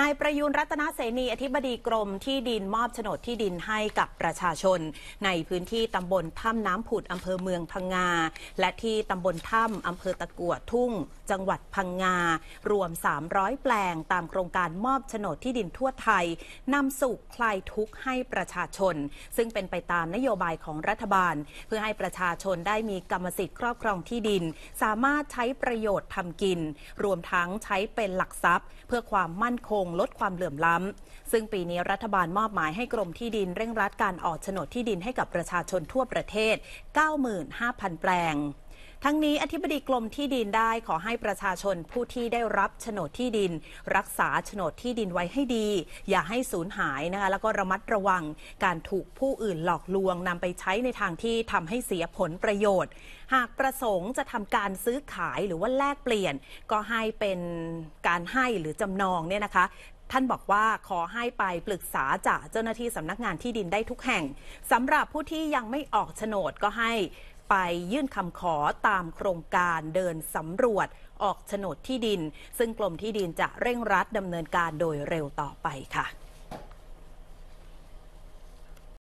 นายประยุนรัตนเสนี อธิบดีกรมที่ดินมอบโฉนดที่ดินให้กับประชาชน ในพื้นที่ตำบลถ้ำน้ำผุด อำเภอเมืองพังงา และที่ตำบลถ้ำอำเภอตะกัวทุ่ง จังหวัดพังงารวม 300 แปลงตามโครงการมอบโฉนดที่ดินทั่วไทย นำสุขคลายทุกข์ให้ประชาชน ซึ่งเป็นไปตามนโยบายของรัฐบาล เพื่อให้ประชาชนได้มีกรรมสิทธิ์ครอบครองที่ดิน สามารถใช้ประโยชน์ทำกิน รวมทั้งใช้เป็นหลักทรัพย์ เพื่อความมั่นคงงลดความเหลื่อมล้ำซึ่งปีนี้รัฐบาลมอบหมายให้กรมที่ดินเร่งรัดการออกโฉนดที่ดินให้กับประชาชนทั่วประเทศ 95,000 แปลงทั้งนี้ อธิบดีกรมที่ดินได้ขอให้ประชาชนผู้ที่ได้รับโฉนดที่ดิน รักษาโฉนดที่ดินไว้ให้ดี อย่าให้สูญหายนะคะแล้วก็ระมัดระวัง การถูกผู้อื่นหลอกลวง นำไปใช้ในทางที่ทำให้เสียผลประโยชน์ หากประสงค์จะทำการซื้อขายหรือว่าแลกเปลี่ยน ก็ให้เป็นการให้หรือจำนองเนี่ยนะคะ ท่านบอกว่าขอให้ไปปรึกษาจากเจ้าหน้าที่สำนักงานที่ดินได้ทุกแห่งสำหรับผู้ที่ยังไม่ออกโฉนดก็ให้ไปยื่นคำขอตามโครงการเดินสำรวจออกโฉนดที่ดิน ซึ่งกรมที่ดินจะเร่งรัดดำเนินการโดยเร็วต่อไปค่ะ